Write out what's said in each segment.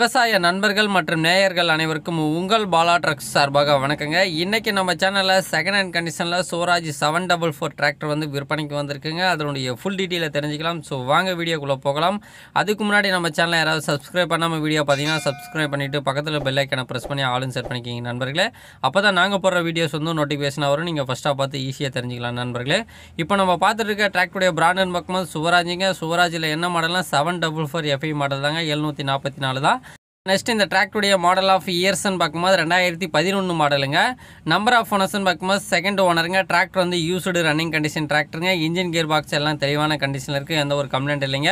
விவசாய நண்பர்கள் மற்றும் நேயர்கள் அனைவருக்கும் உங்கள் பாலா ட்ரக்ஸ் சார்பாக வணக்கங்க இன்றைக்கி நம்ம சேனலில் செகண்ட் ஹேண்ட் கண்டிஷனில் Swaraj seven double four tractor வந்து விற்பனைக்கு வந்திருக்குங்க அதனுடைய ஃபுல் டீட்டெயிலை தெரிஞ்சுக்கலாம் ஸோ வாங்க வீடியோக்குள்ளே போகலாம் அதுக்கு முன்னாடி நம்ம சேனலில் யாராவது சப்ஸ்கிரைப் பண்ணாமல் வீடியோ பார்த்தீங்கன்னா சப்ஸ்கிரைப் பண்ணிவிட்டு பக்கத்தில் பெல்லைக்கனை ப்ரெஸ் பண்ணி ஆளும் செட் பண்ணிக்கிங்க நண்பர்களே அப்போ தான் நாங்கள் போடுற வீடியோஸ் வந்து நோட்டிஃபிகேஷன் வரும் நீங்கள் ஃபஸ்ட்டாக பார்த்து ஈஸியாக தெரிஞ்சுக்கலாம் நண்பர்களே இப்போ நம்ம பார்த்துட்டு இருக்க டிராக்டருடைய பிராண்ட் பக்கமாக சுவராஜிங்க சுவராஜில் என்ன மாடல்னால் seven double four FI model தாங்க எழுநூற்றி நாற்பத்தி நாலு தான் நெக்ஸ்ட் இந்த டிராக்டுடைய மாடல் ஆஃப் இயர்ஸ்ன்னு பார்க்கும்போது ரெண்டாயிரத்தி பதினொன்று மாடலுங்க நம்பர் ஆஃப் ஓனர்ஸ்னு பார்க்கும்போது செகண்ட் ஓனருங்க டிராக்டர் வந்து யூஸ்டு ரன்னிங் கண்டிஷன் டிராக்டருங்க இன்ஜின் கியர் பாக்ஸ் எல்லாம் தெளிவான கண்டிஷனில் இருக்குது எந்த ஒரு கம்ப்ளைண்ட் இல்லைங்க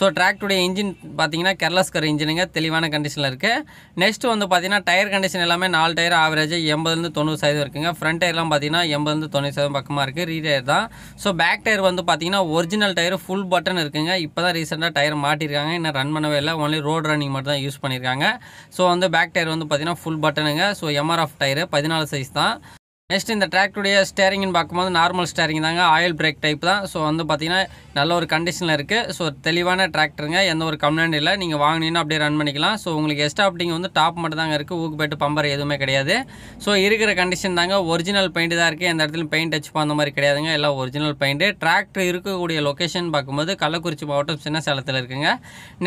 ஸோ டிராக்டருடைய இன்ஜின் பார்த்தீங்கன்னா கெர்லஸ்கர் இன்ஜினுங்க தெளிவான கண்டிஷனில் இருக்குது நெக்ஸ்ட் வந்து பார்த்தீங்கன்னா டயர் கண்டிஷன் எல்லாமே நாலு டயர் ஆவரேஜ் எண்பதுலேருந்து தொண்ணூறு சதவீதம் இருக்குங்க ஃப்ரண்ட் டயர்லாம் பார்த்தீங்கன்னா எண்பதுலேருந்து தொண்ணூறு சதவீதம் பக்கமாக இருக்குது ரீ டயர் தான் ஸோ பேக் டயர் வந்து பார்த்தீங்கன்னா ஒரிஜினல் டயர் ஃபுல் பட்டன் இருக்குங்க இப்போ தான் ரீசெண்டாக டயர் மாட்டிருக்காங்க இன்னும் ரன் பண்ணவே இல்லை ஒன்லி ரோடு ரன்னிங் மட்டும் தான் யூஸ் பண்ணியிருக்காங்க கொடுத்துருக்காங்க ஸோ வந்து பேக் டயர் வந்து பார்த்திங்கன்னா ஃபுல் பட்டனுங்க ஸோ எம்ஆர்எஃப் டயரு பதினாலு சைஸ் தான் நெக்ஸ்ட் இந்த ட்ராக்டருடைய ஸ்டேரிங்னு பார்க்கும்போது நார்மல் ஸ்டேரிங் தாங்க ஆயில் பிரேக் டைப் தான் ஸோ வந்து பார்த்திங்கன்னா நல்ல ஒரு கண்டிஷனில் இருக்குது ஸோ தெளிவான டிராக்டருங்க எந்த ஒரு கம்ப்ளைண்ட் இல்லை நீங்கள் வாங்கினீங்கன்னா அப்படியே ரன் பண்ணிக்கலாம் ஸோ உங்களுக்கு எஸ்ட் ஆப்டிங் வந்து டாப் மட்டும் தாங்க இருக்குது ஊக்கு பெட்டு பம்பர் எதுவுமே கிடையாது ஸோ இருக்கிற கண்டிஷன் தாங்க ஒரிஜினல் பெயிண்ட் தான் இருக்குது எந்த இடத்துலையும் பெயிண்ட் அச்சு அந்த மாதிரி கிடையாதுங்க எல்லாம் ஒரிஜினல் பெயிண்ட்டு டிராக்டர் இருக்கக்கூடிய லொக்கேஷன் பார்க்கும்போது கள்ளக்குறிச்சி மாவட்டம் சின்ன சேலத்தில் இருக்குங்க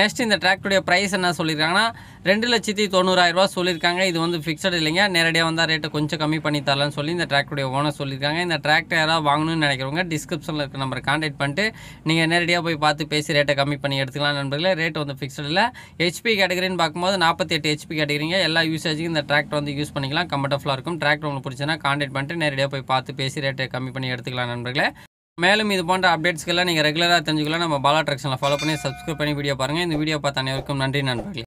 நெக்ஸ்ட் இந்த ட்ராக்டருடைய ப்ரைஸ் என்ன சொல்லியிருக்காங்கன்னா ரெண்டு லட்சத்தி தொண்ணூறாயிரரூவா சொல்லியிருக்காங்க இது வந்து ஃபிக்ஸட் இல்லைங்க நேரடியாக வந்தால் ரேட்டை கொஞ்சம் கம்மி பண்ணி தரலன்னு சொல்லி இந்த ட்ராக்டருடைய ஓனர் சொல்லியிருக்காங்க இந்த ட்ராக்டர் யாராவது வாங்கணும்னு நினைக்கிறவங்க டிஸ்கிரிப்ஷனில் இருக்க நம்பரை காண்டாக்ட் பண்ணிட்டு நீங்கள் நேரடியாக போய் பார்த்து பேசி ரேட்டை கம்மி பண்ணி எடுத்துக்கலாம் நண்பர்களே ரேட் வந்து ஃபிக்ஸ்டில் ஹெச்பி கேட்டகரின்னு பார்க்கும்போது நாற்பத்தி எட்டு ஹெச்பி கேட்டகிரிங்க எல்லா யூசேஜுக்கும் இந்த ட்ராக்டர் வந்து யூஸ் பண்ணிக்கலாம் கம்ஃபர்டபுளாக இருக்கும் டிராக்டர் உங்களுக்கு பிடிச்சினா காண்டாக்ட் பண்ணிட்டு நேரடியாக போய் பார்த்து பேசி ரேட்டை கம்மி பண்ணி எடுத்துக்கலாம் நண்பர்களே மேலும் இது போன்ற அப்டேட்ஸ்க்கெல்லாம் நீங்கள் ரெகுலராக தெரிஞ்சுக்கலாம் நம்ம பாலா ட்ரெக்ஷனில் ஃபாலோ பண்ணி சப்ஸ்கிரைப் பண்ணி வீடியோ பாருங்கள் இந்த வீடியோ பார்த்த அனைவருக்கும் நன்றி நண்பர்களே